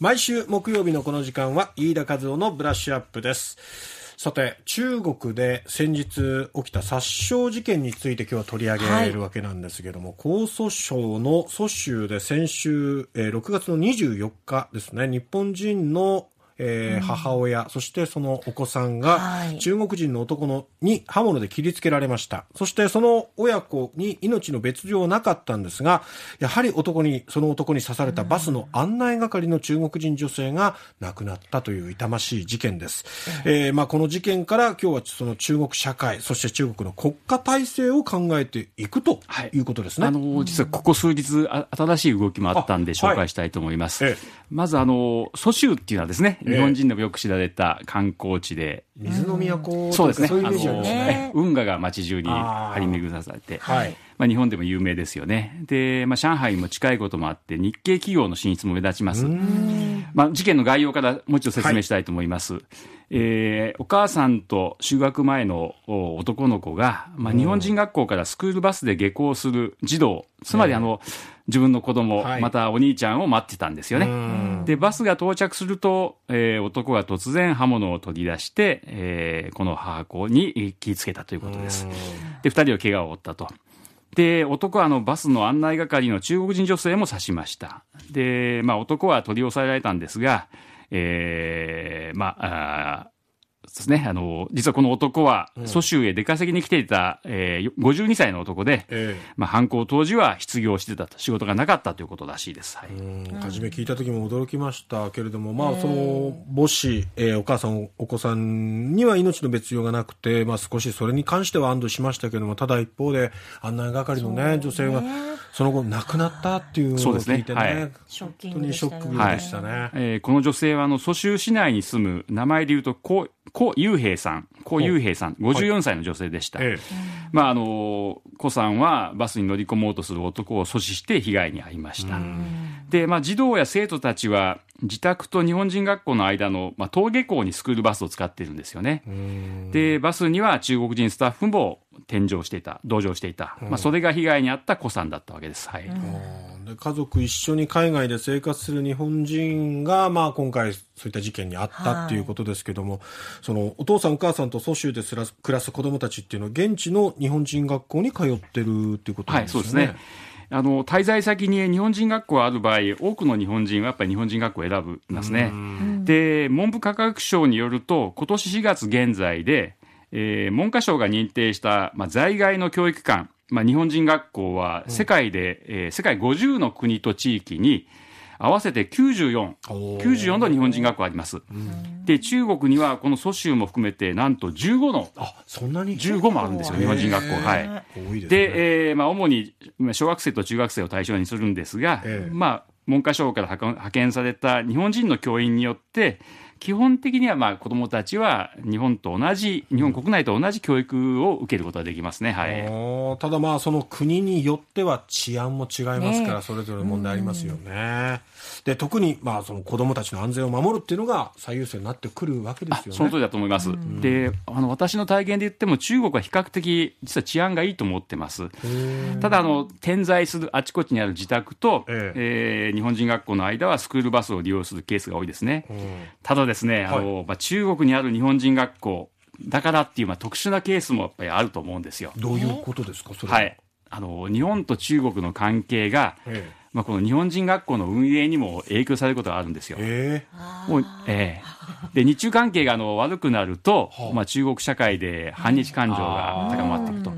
毎週木曜日のこの時間は飯田和夫のブラッシュアップです。さて、中国で先日起きた殺傷事件について今日は取り上げられるわけなんですけども、江、はい、蘇省の蘇州で先週、えー、6月の24日ですね、日本人のえー、母親、そしてそのお子さんが、中国人の男のに刃物で切りつけられました。そしてその親子に命の別状はなかったんですが、やはり男に、その男に刺されたバスの案内係の中国人女性が亡くなったという痛ましい事件です。えー、まあこの事件から今日はその中国社会、そして中国の国家体制を考えていくということですね。はい、あの実はここ数日あ、新しい動きもあったんで紹介したいと思います。はい、まずあの、蘇州っていうのはですね、日本人でもよく知られた観光地で、水の都そうですねあの運河が街中に張り巡らされて、はいまあ、日本でも有名ですよねで、まあ、上海も近いこともあって日系企業の進出も目立ちます、まあ、事件の概要からもう一度説明したいと思います、はい、えー、お母さんと就学前の男の子が、まあ、日本人学校からスクールバスで下校する児童つまりあの、うん自分の子供、はい、またお兄ちゃんを待ってたんですよね。で、バスが到着すると、えー、男が突然刃物を取り出して、えー、この母子に気ぃつけたということです。で、二人は怪我を負ったと。で、男はあのバスの案内係の中国人女性も刺しました。で、まあ男は取り押さえられたんですが、えー、まあ、あですね、あの、実はこの男は、蘇州へ出稼ぎに来ていた、えー、52歳の男で、ええまあ、犯行当時は失業してたと、仕事がなかったということらしいです。はい。初め聞いた時も驚きましたけれども、まあ、その、母子、えー、お母さん、お子さんには命の別用がなくて、まあ、少しそれに関しては安堵しましたけれども、ただ一方で、案内係のね、ね女性が、その後亡くなったっていうのを聞いてね、ねはい、本当にショックでしたね。はい、えー、この女性はあの蘇州市内に住む名前で言うとこ小雄平さん、小雄平さん、54歳の女性でした。ええ、まあ、あの、子さんはバスに乗り込もうとする男を阻止して被害に遭いました。で、まあ、児童や生徒たちは自宅と日本人学校の間の、まあ、登下校にスクールバスを使っているんですよね。で、バスには中国人スタッフも天井していた、同乗していた、まあ、それが被害に遭った子さんだったわけです。はい、で家族一緒に海外で生活する日本人が、まあ、今回、そういった事件にあったっていうことですけども、はい、そのお父さん、お母さんと蘇州で暮らす子どもたちっていうのは、現地の日本人学校に通ってるっていうことなんですね。はい、そうですねあの滞在先に日本人学校ある場合、多くの日本人はやっぱり日本人学校を選ぶんですね。で、文部科学省によると、今年4月現在で、えー、文科省が認定した、まあ、在外の教育館、まあ、日本人学校は世界で、うん、えー、世界50の国と地域に合わせて94、94の日本人学校あります。で、中国にはこの蘇州も含めて、なんと15の、あ、そんなに ?15 もあるんですよ、日本人学校。はい。でね、で、えー、まあ、主に小学生と中学生を対象にするんですが、えまあ、文科省から派遣された日本人の教員によって、基本的にはまあ子どもたちは日本と同じ、日本国内と同じ教育を受けることができますね、はい、ただ、まあその国によっては治安も違いますから、それぞれ問題ありますよね。で特にまあその子どもたちの安全を守るっていうのが最優先になってくるわけですよね。その通りだと思います、であの私の体験で言っても、中国は比較的、実は治安がいいと思ってます。ただあの、点在するあちこちにある自宅と、えええー、日本人学校の間はスクールバスを利用するケースが多いですね。ただですね、あの、まあ、中国にある日本人学校だからっていう、まあ、特殊なケースもやっぱりあると思うんですよ。どういうことですか、それは。はい。あの、日本と中国の関係が、ええ、まあ、この日本人学校の運営にも影響されることがあるんですよ。えー、もうえで日中関係があの悪くなると、まあ、中国社会で反日感情が高まっていくと。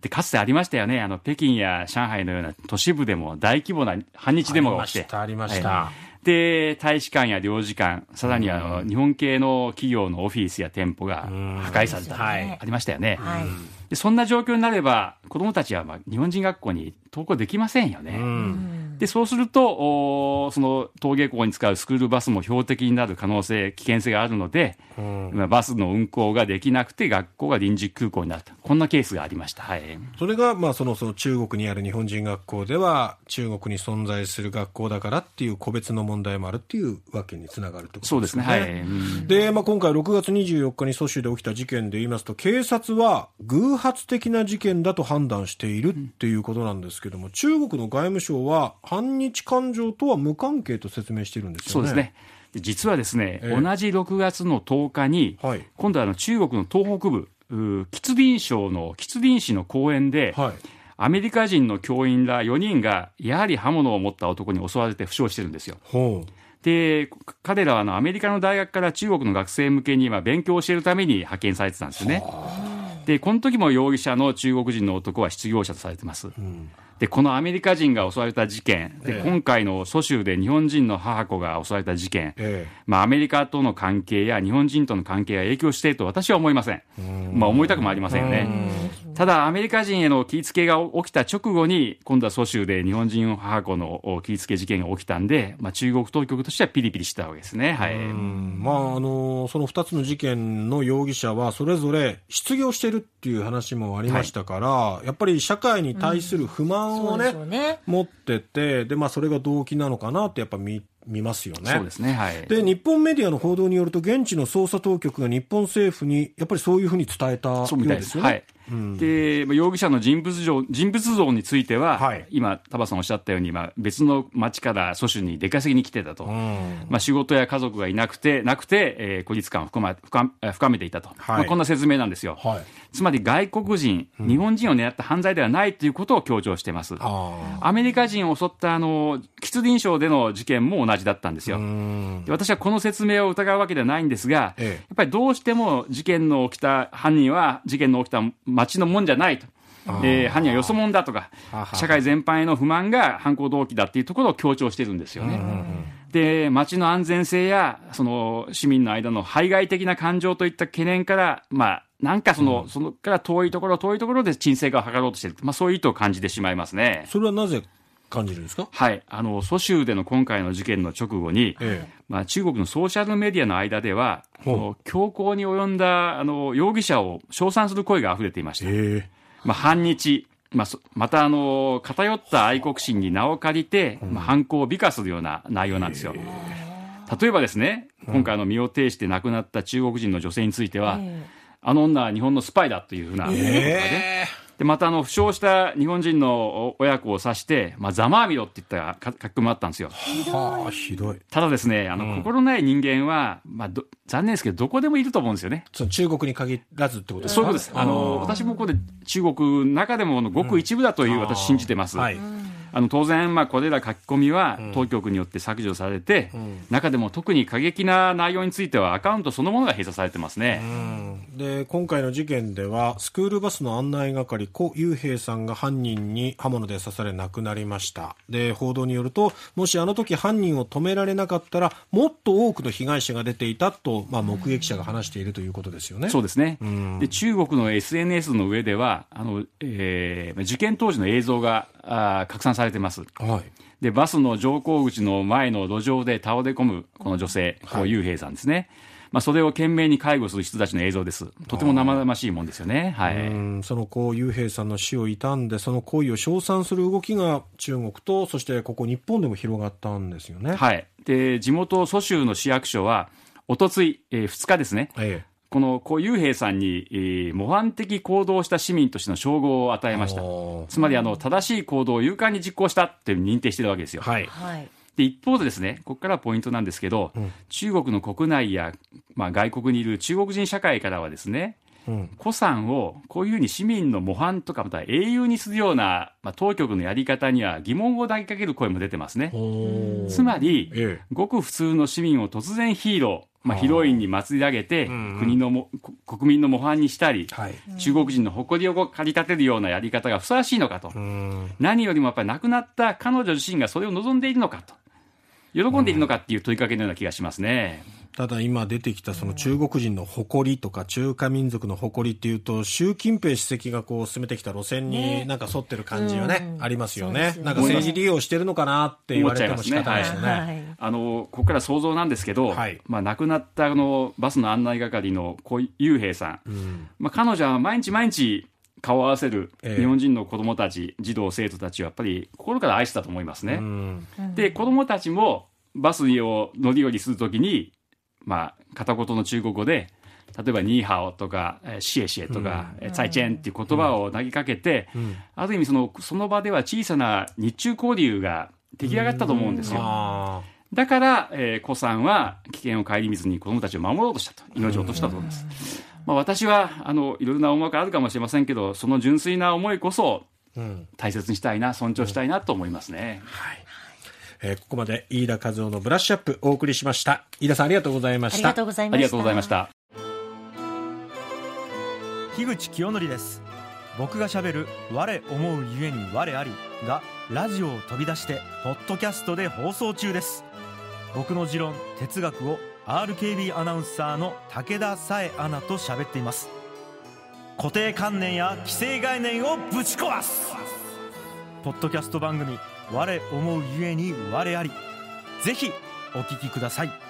でかつてありましたよねあの北京や上海のような都市部でも大規模な反日デモが起きてありました、で、大使館や領事館、さらにあの、日本系の企業のオフィスや店舗が破壊された、い、ありましたよね。はい、でそんな状況になれば、子どもたちはまあ日本人学校に登校できませんよね。うんでそうするとその登下校に使うスクールバスも標的になる可能性危険性があるので、うん、バスの運行ができなくて学校が臨時空港になったこんなケースがありました、はい、それが、まあ、そのその中国にある日本人学校では中国に存在する学校だからっていう個別の問題もあるっていうわけにつながることですね。そうですね、はいうん、でまあ、今回6月24日に蘇州で起きた事件で言いますと警察は偶発的な事件だと判断しているっていうことなんですけども中国の外務省は反日感情とは無関係と説明しているんですよね。そうですね実はですね、えー、同じ6月の10日に、はい、今度はあの中国の東北部、吉林省の吉林市の公園で、はい、アメリカ人の教員ら4人が、やはり刃物を持った男に襲われて負傷してるんですよ。で、彼らはあのアメリカの大学から中国の学生向けに今勉強を教えるために派遣されてたんですよね。で、この時も容疑者の中国人の男は失業者とされてます。うんでこのアメリカ人が襲われた事件、で、え今回の蘇州で日本人の母子が襲われた事件、え、まあ、アメリカとの関係や日本人との関係が影響していると私は思いません、まあ、思いたくもありませんよね。ただ、アメリカ人への気付けが起きた直後に、今度は蘇州で日本人母子の気付け事件が起きたんで、まあ、中国当局としてはピリピリしたわけですね、はいまあ、あのその2つの事件の容疑者は、それぞれ失業しているっていう話もありましたから、はい、やっぱり社会に対する不満をねうんね、持っててで、まあ、それが動機なのかなってやっぱ見見ますよね。そうですね。はい。で、日本メディアの報道によると、現地の捜査当局が日本政府に、やっぱりそういうふうに伝えたようですよね。うで容疑者の人物像人物像については、はい、今、田場さんおっしゃったように、まあ、別の町から蘇州に出稼ぎに来てたと、うん、まあ、仕事や家族がいなくて、なくてえー、孤立感を深め深めていたと、はい、まあ、こんな説明なんですよ。はいつまり外国人、日本人を狙った犯罪ではないということを強調しています。アメリカ人を襲ったあの喫林省での事件も同じだったんですよ。私はこの説明を疑うわけではないんですが、ええ、やっぱりどうしても事件の起きた犯人は事件の起きた町のもんじゃないと。えー、犯人はよそ者だとか、社会全般への不満が犯行動機だっていうところを強調してるんですよね。で、街の安全性や、その市民の間の排外的な感情といった懸念から、まあ、なんかその、うん、そのから遠いところ、遠いところで沈静化を図ろうとしてる、まあ、そういう意図を感じてしまいますね。それはなぜ感じるんですかはい。あの、蘇州での今回の事件の直後に、ええ、まあ、中国のソーシャルメディアの間では、強行に及んだ、あの、容疑者を称賛する声が溢れていました。えーまあ、反日、まあ、またあの偏った愛国心に名を借りて、まあ、犯行を美化するような内容なんですよ。例えばですね、今回の身を挺して亡くなった中国人の女性については、あの女は日本のスパイだというふうな、ね。えーで、また、あの、負傷した日本人の親子を指して、まあ、ざまあみろって言ったか格好もあったんですよ。はあ、ひどい。ただですね、あの、心ない人間は、まあ、残念ですけど、どこでもいると思うんですよね。その中国に限らずってことですかそういうことです。あの、私もここで中国中でものごく一部だという、私信じてます。はい。あの当然、まあ、これら書き込みは当局によって削除されて、うん、中でも特に過激な内容についてはアカウントそのものが閉鎖されてますね、で今回の事件ではスクールバスの案内係故雄平さんが犯人に刃物で刺され亡くなりましたで報道によるともしあの時犯人を止められなかったらもっと多くの被害者が出ていたと、まあ、目撃者が話しているということですよね。そうですね、で中国の SNS の上ではあの、えー、受験当時の映像があ拡散されされてます。はい、でバスの乗降口の前の路上で倒れ込むこの女性、こう幽閉さんですね。まあ、それを懸命に介護する人たちの映像です。とても生々しいもんですよね。はい。そのこう、幽閉さんの死を悼んで、その行為を称賛する動きが中国と、そしてここ日本でも広がったんですよね。はい。で、地元蘇州の市役所は、おとつい、えー、2日ですね、ええ、この胡雄平さんに、えー、模範的行動した市民としての称号を与えました。つまりあの正しい行動を勇敢に実行したって認定してるわけですよ。はい、で一方でですね、ここからポイントなんですけど、うん、中国の国内や、まあ、外国にいる中国人社会からはですね、うん、古参をこういうふうに市民の模範とかまた英雄にするような、まあ、当局のやり方には疑問を投げかける声も出てますねつまり、ええ、ごく普通の市民を突然ヒーロまあ、ヒロインに祭り上げて、国のも、国民の模範にしたり、はい、中国人の誇りを駆り立てるようなやり方がふさわしいのかと、何よりもやっぱり亡くなった彼女自身がそれを望んでいるのかと、喜んでいるのかっていう問いかけのような気がしますね。ただ今出てきたその中国人の誇りとか中華民族の誇りっていうと習近平主席がこう進めてきた路線になんか沿ってる感じはね、ありますよね、うんね、なんか政治利用してるのかなって言われても仕方ないですよね、ねはいあのここから想像なんですけど、はい、まあ、亡くなったあのバスの案内係の小雄平さん、うん、まあ、彼女は毎日毎日顔を合わせる日本人の子どもたち、えー、児童生徒たちをやっぱり心から愛してたと思いますね。うん、で子どもたちもバスを乗り降りするときにまあ、片言の中国語で、例えばニーハオとか、シエシエとか、サイチェンっていう言葉を投げかけて、うんうん、ある意味その、その場では小さな日中交流が出来上がったと思うんですよ。だから、えー、子さんは危険を顧みずに子供たちを守ろうとしたと、命を落としたと思います。まあ、私は、あの、いろいろな思惑あるかもしれませんけど、その純粋な思いこそ、大切にしたいな、尊重したいなと思いますね。はいえー、ここまで飯田和夫のブラッシュアップお送りしました飯田さんありがとうございましたありがとうございました樋口清則です僕がしゃべる「我思うゆえに我あり」がラジオを飛び出してポッドキャストで放送中です僕の持論哲学を RKB アナウンサーの武田紗恵アナと喋っています固定観念や既成概念をぶち壊すポッドキャスト番組我思うゆえに我ありぜひお聞きください